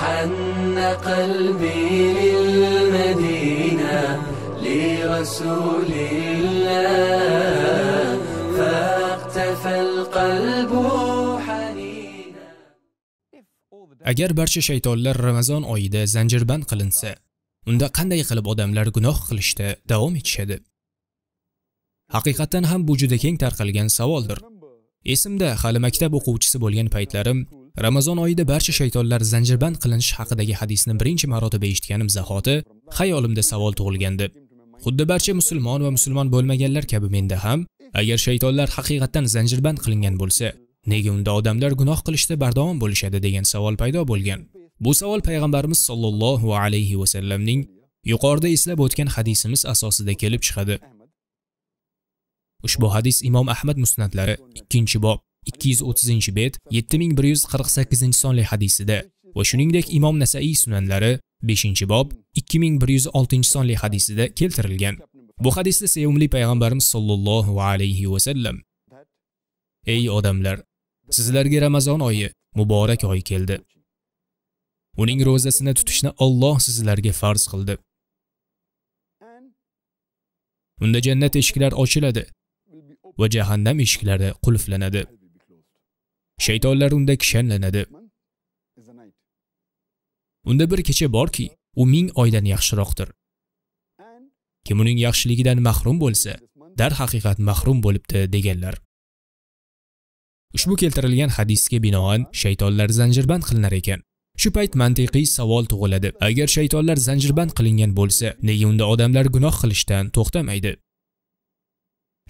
حن قلبي للمدينة لرسول الله فاقتفى القلب Agar barcha shaytonlar Ramazon oyida zanjirband qilinsa, unda qanday qilib odamlar gunoh qilishda davom etishadi? Haqiqatan ham bu juda keng tarqalgan savoldir. Esimda hali maktab o'quvchisi bo'lgan paytlarim ramazon oyida barcha shaytonlar zanjirband qilinishi haqidagi hadisni birinchi marotaba eshitganim zahoti xayolimda savol tug'ilgandi xuddi barcha musulmon va musulmon bo'lmaganlar kabi menda ham agar shaytonlar haqiqatdan zanjirband qilingan bo'lsa nega unda odamlar gunoh qilishda bardavom bo'lishadi degan savol paydo bo'lgan bu savol payg'ambarimiz sollallohu alayhi vasallamning yuqorida eslab o'tgan hadisimiz asosida kelib chiqadi ushbu hadis imom ahmad musnatlari ikkinchi bob 230 bet 7148 sonli hadisida va shuningdek Imom Nasaiy sunanlari 5-bob 2106 sonli hadisida keltirilgan. Bu hadisda sevimli payg'ambarimiz sollallohu alayhi va sallam: Ey odamlar, sizlarga Ramazon oyi, muborak oy keldi. Uning ro'zasini tutishni Alloh sizlarga farz qildi. Unda jannat eshiklari ochiladi va jahannam eshiklari qulflanadi. shaytonlar unda kishanlanadi unda bir kecha borki u ming oydan yaxshiroqdir kim uning yaxshiligidan mahrum bo'lsa darhaqiqat mahrum bo'libdi deganlar ushbu keltirilgan hadisga binoan shaytonlar zanjirband qilinar ekan shu payt mantiqiy savol tug'iladi agar shaytonlar zanjirband qilingan bo'lsa nega unda odamlar gunoh qilishdan to'xtamaydi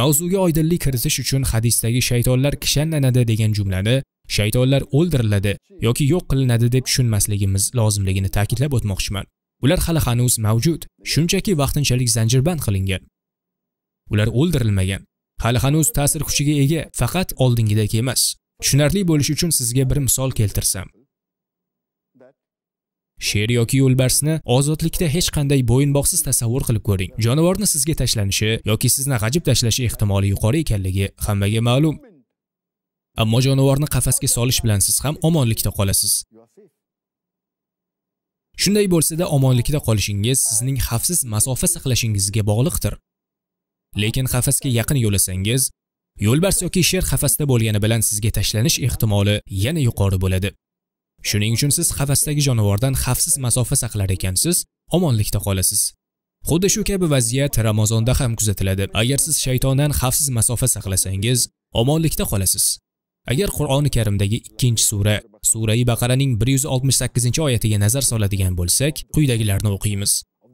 mavzuga oydinlik kiritish uchun hadisdagi shaytonlar kishanlanadi degan jumlani shaytonlar o'ldiriladi yoki yo'q qilinadi deb tushunmasligimiz lozimligini ta'kidlab o'tmoqchiman ular hali hanuz mavjud shunchaki vaqtinchalik zanjirband qilingan ular o'ldirilmagan hali hanuz ta'sir kuchiga ega faqat oldingidek emas tushunarli bo'lishi uchun sizga bir misol keltirsam Sher yoki yo'lbarsni ozodlikda hech qanday bo'yinbog'siz tasavvur qilib ko'ring. Jonivorni sizga tashlanishi yoki sizni g'ajib tashlashi ehtimoli yuqori ekanligi hammaga ma'lum. Ammo jonivorni qafasga solish bilan siz ham omonlikda qolasiz. Shunday bo'lsa-da, omonlikda qolishingiz sizning xavfsiz masofa saqlashingizga bog'liqdir. Lekin qafasga yaqin yo'lasangiz, yo'lbars yoki sher qafasda bo'lgani bilan sizga tashlanish ehtimoli yana yuqori bo'ladi. Shuning uchun siz havasdagi jonivordan xavfsiz masofa saqlar ekansiz, omonlikda qolasiz. Xuddi shu kabi vaziyat Ramazonda ham kuzatiladi. Agar siz shaytondan xavfsiz masofa saqlasangiz, omonlikda qolasiz. Agar Qur'oni Karimdagi 2-sura, Surai Baqaraning 168-oyatiga nazar soladigan bo'lsak, quyidagilarni o'qiymiz.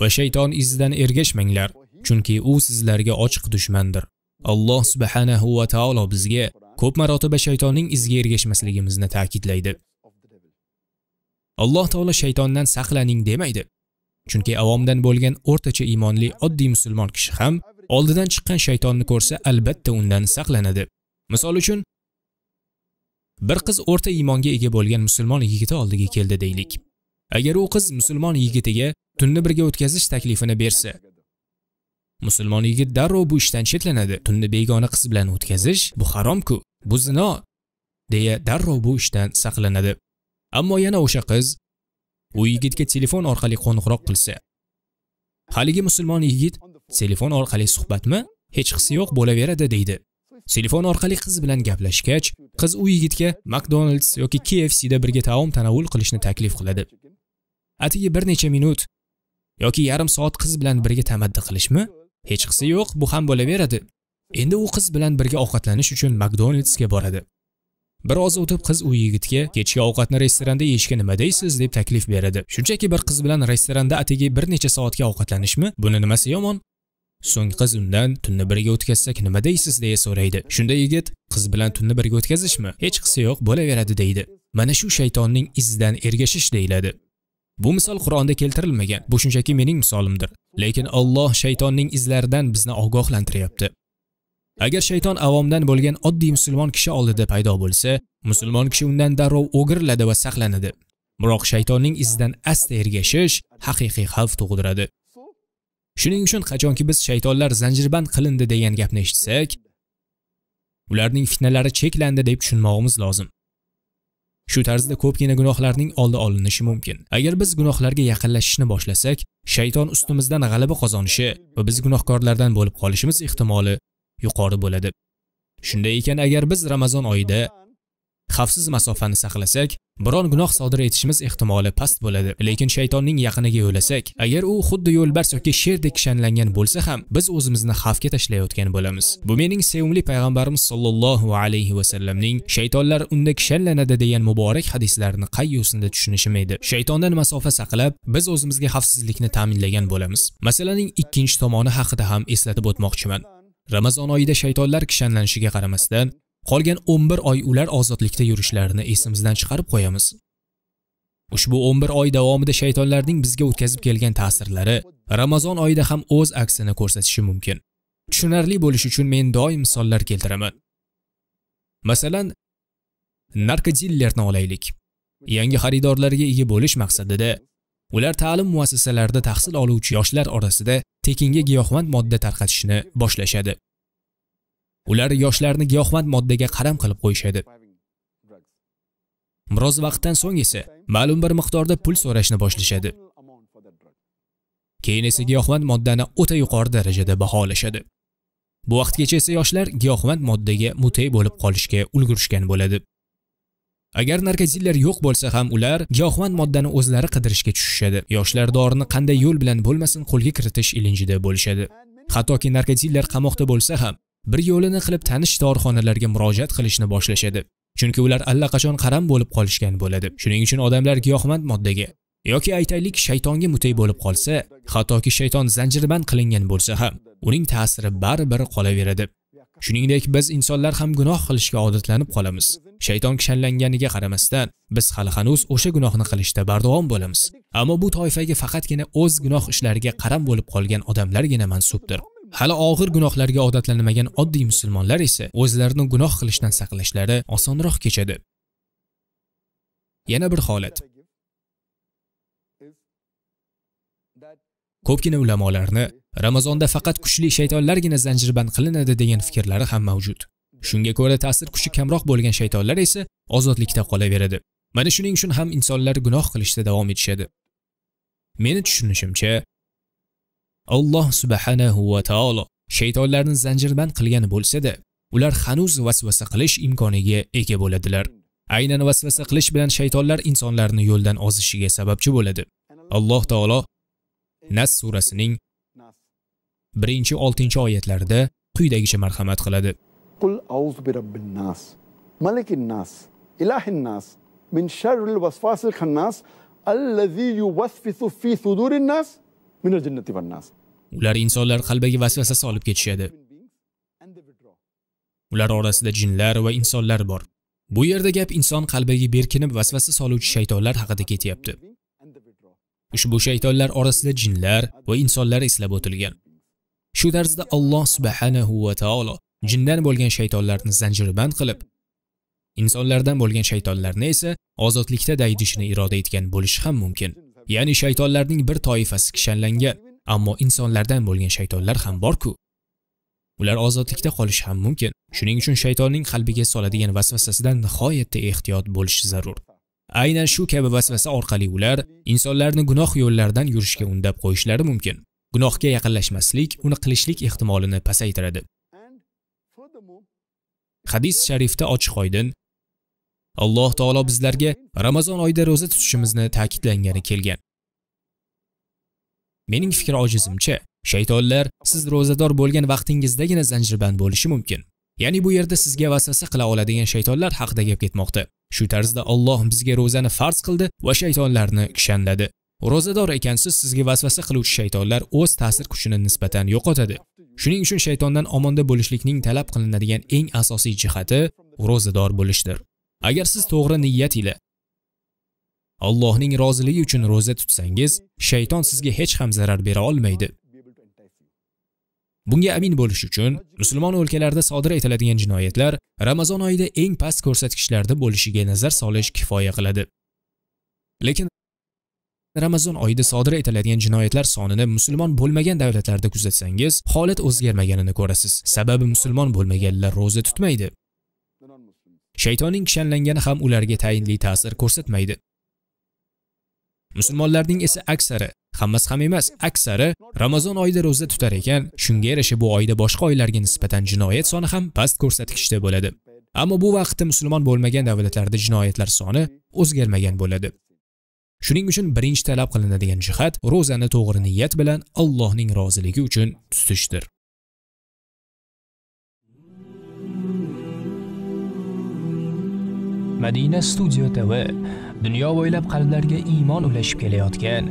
Va shayton izidan ergashmanglar, chunki u sizlarga ochiq dushmandir. Alloh subhanahu va taolo bizga ko'p marotaba shaytonning iziga ergashmasligimizni ta'kidlaydi. alloh taolo shaytondan saqlaning demaydi chunki avomdan bo'lgan o'rtacha iymonli oddiy musulmon kishi ham oldidan chiqqan shaytonni ko'rsa albatta undan saqlanadi misol uchun bir qiz o'rta iymonga ega bo'lgan musulmon yigiti oldiga keldi deylik agar u qiz musulmon yigitiga tunni birga o'tkazish taklifini bersa musulmon yigit darrov bu ishdan chetlanadi tunni begona qiz bilan o'tkazish bu haromku bu zino deya darrov bu ishdan saqlanadi ammo yana o'sha qiz u yigitga telefon orqali qo'ng'iroq qilsa haligi musulmon yigit telefon orqali suhbatmi hech qisi yo'q bo'laveradi deydi telefon orqali qiz bilan gaplashgach qiz u yigitga mcdonalds yoki kfcda birga taom tanovul qilishni taklif qiladi atigi bir necha minut yoki yarim soat qiz bilan birga tamaddi qilishmi hech qisi yo'q bu ham bo'laveradi endi u qiz bilan birga ovqatlanish uchun mcdonaldsga boradi biroz o'tib qiz u yigitga kechki ovqatni restoranda yeyishga nima deysiz deb taklif beradi shunchaki bir qiz bilan restoranda atigi bir necha soatga ovqatlanishmi buni nimasi yomon so'ng qiz undan tunni birga o'tkazsak nima deysiz deya so'raydi shunda yigit qiz bilan tunni birga o'tkazishmi hech qisi yo'q bo'laveradi deydi mana shu shaytonning izidan ergashish deyiladi bu misol qur'onda keltirilmagan bu shunchaki mening misolimdir lekin Alloh shaytonning izlaridan bizni ogohlantiryapti agar shayton avomdan bo'lgan oddiy musulmon kishi oldida paydo bo'lsa musulmon kishi undan darrov o'giriladi va saqlanadi biroq shaytonning izidan asta ergashish haqiqiy xavf tug'diradi shuning uchun qachonki biz shaytonlar zanjirband qilindi degan gapni eshitsak ularning fitnalari cheklandi deb tushunmog'imiz lozim shu tarzda ko'pgina gunohlarning oldi olinishi mumkin agar biz gunohlarga yaqinlashishni boshlasak shayton ustimizdan g'alaba qozonishi va biz gunohkorlardan bo'lib qolishimiz ehtimoli yuqori bo'ladi shunday ekan agar biz ramazon oyida xavfsiz masofani saqlasak biron gunoh sodir etishimiz ehtimoli past bo'ladi lekin shaytonning yaqiniga yo'lasak agar u xuddi yo'lbars yoki sherdek kishanlangan bo'lsa ham biz o'zimizni xavfga tashlayotgan bo'lamiz bu mening sevimli payg'ambarimiz sollallohu alayhi vasallamning shaytonlar unda kishanlanadi degan muborak hadislarini qay yo'sinda tushunishim edi shaytondan masofa saqlab biz o'zimizga xavfsizlikni ta'minlagan bo'lamiz masalaning ikkinchi tomoni haqida ham eslatib o'tmoqchiman ramazon oyida shaytonlar kishanlanishiga qaramasdan qolgan 11 oy ular ozodlikda yurishlarini esimizdan chiqarib qo'yamiz ushbu 11 oy davomida shaytonlarning bizga o'tkazib kelgan ta'sirlari ramazon oyida ham o'z aksini ko'rsatishi mumkin tushunarli bo'lish uchun men doim misollar keltiraman masalan narkodillerni olaylik yangi xaridorlarga ega bo'lish maqsadida ular ta'lim muassasalarida tahsil oluvchi yoshlar orasida tekinga giyohvand modda tarqatishni boshlashadi ular yoshlarni giyohvand moddaga qaram qilib qo'yishadi biroz vaqtdan so'ng esa ma'lum bir miqdorda pul so'rashni boshlashadi keyin esa giyohvand moddani o'ta yuqori darajada baholashadi bu vaqtgacha esa yoshlar giyohvand moddaga mutey bo'lib qolishga ulgurishgan bo'ladi agar narkotiklar yo'q bo'lsa ham ular giyohvand moddani o'zlari qidirishga tushishadi yoshlar dorini qanday yo'l bilan bo'lmasin qo'lga kiritish ilinjida bo'lishadi hattoki narkotiklar qamoqda bo'lsa ham bir yo'lini qilib tanish dorixonalarga murojaat qilishni boshlashadi chunki ular allaqachon qaram bo'lib qolishgan bo'ladi shuning uchun odamlar giyohvand moddaga yoki aytaylik shaytonga mutay bo'lib qolsa hattoki shayton zanjirband qilingan bo'lsa ham uning ta'siri baribir qolaveradi shuningdek biz insonlar ham gunoh qilishga odatlanib qolamiz shayton kishanlanganiga qaramasdan biz hali hanuz o'sha gunohni qilishda bardavom bo'lamiz ammo bu toifaga faqatgina o'z gunoh ishlariga qaram bo'lib qolgan odamlargina mansubdir hali og'ir gunohlarga odatlanmagan oddiy musulmonlar esa o'zlarini gunoh qilishdan saqlashlari osonroq kechadi yana bir holat ko'pgina ulamolarni ramazonda faqat kuchli shaytonlargina zanjirband qilinadi degan fikrlari ham mavjud Shunga ko'ra ta'sir kuchi kamroq bo'lgan shaytonlar esa ozodlikda qolaveradi. Mana shuning uchun ham insonlar gunoh qilishda davom etishadi. Meni tushunishimcha, Alloh subhanahu va taolo shaytonlarni zanjirband qilgan bo'lsa-da, ular hanuz vasvasa qilish imkoniga ega bo'ladilar. Aynan vasvasa qilish bilan shaytonlar insonlarni yo'ldan ozishiga sababchi bo'ladi. Alloh taolo Nas surasining 1-6 oyatlarida quyidagicha marhamat qiladi. قل أعوذ برب الناس ملك الناس إله الناس من شر الوسواس الخناس الذي يوسوس في صدور الناس من الجنة والناس ular insonlar qalbiga vasvasa solib ketishadi ular orasida jinlar va insonlar bor bu yerda gap inson qalbiga berkinib vasvasa soluvchi shaytonlar haqida ketyapti ushbu shaytonlar orasida jinlar va insonlar eslab o'tilgan shu tarzda alloh subhanahu va taolo jindan bo'lgan shaytonlarni zanjirband qilib insonlardan bo'lgan shaytonlarni esa ozodlikda daydishini iroda etgan bo'lishi ham mumkin ya'ni shaytonlarning bir toifasi kishanlangan ammo insonlardan bo'lgan shaytonlar ham borku ular ozodlikda qolishi ham mumkin shuning uchun shaytonning qalbiga soladigan vasvasasidan nihoyatda ehtiyot bo'lish zarur aynan shu kabi vasvasa orqali ular insonlarni gunoh yo'llaridan yurishga undab qo'yishlari mumkin gunohga yaqinlashmaslik uni qilishlik ehtimolini pasaytiradi Hadis sharifda ochiq oydin Alloh taolo bizlarga Ramazon oyida roza tutishimizni ta'kidlangani kelgan. Mening fikr ojizimcha, shaytonlar siz rozador bo'lgan vaqtingizdagina zanjirband bo'lishi mumkin. Ya'ni bu yerda sizga vasvasa qila oladigan shaytonlar haqida gap ketmoqda. Shu tarzda Alloh bizga rozani farz qildi va shaytonlarni kishanladi. Rozador ekansiz, sizga vasvasa qiluvchi shaytonlar o'z ta'sir kuchini nisbatan yo'qotadi. Shuning uchun shaytondan omonda bo'lishlikning talab qilinadigan eng asosiy jihati ro'zador bo'lishdir. Agar siz to'g'ri niyat ila Allohning roziligi uchun ro'za tutsangiz, shayton sizga hech ham zarar bera olmaydi. Bunga amin bo'lish uchun musulmon o'lkalarida sodir etiladigan jinoyatlar Ramazon oyida eng past ko'rsatkichlarda bo'lishiga nazar solish kifoya qiladi. Lekin Ramazon oyida sodir etiladigan jinoyatlar sonini musulmon bo'lmagan davlatlarda kuzatsangiz, holat o'zgarmaganini ko'rasiz. Sababi musulmon bo'lmaganlar roza tutmaydi. Shaytonning kishanlangani ham ularga tayinli ta'sir ko'rsatmaydi. Musulmonlarning esa aksari, hammasi ham emas, aksari Ramazon oyida roza tutar ekan, shunga yarasha bu oyda boshqa oylarga nisbatan jinoyat soni ham past ko'rsatkichda bo'ladi. Ammo bu vaqtda musulmon bo'lmagan davlatlarda jinoyatlar soni o'zgarmagan bo'ladi. Shuning uchun birinchi talab qilinadigan jihat ro'zani to'g'ri niyat bilan Allohning roziligi uchun tutishdir. Madina Studio TV dunyo bo'ylab qalblarga iymon ulashib kelayotgan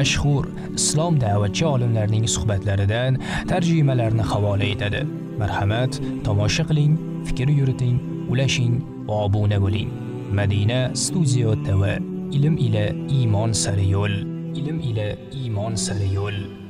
mashhur islom da'vatchi olimlarining suhbatlaridan tarjimalarni havola etadi. Marhamat, tomosha qiling, fikr yuriting, ulashing obuna bo'ling. Madina Studio TV İlim ile iman sarı yol. İlim ile iman sarı yol.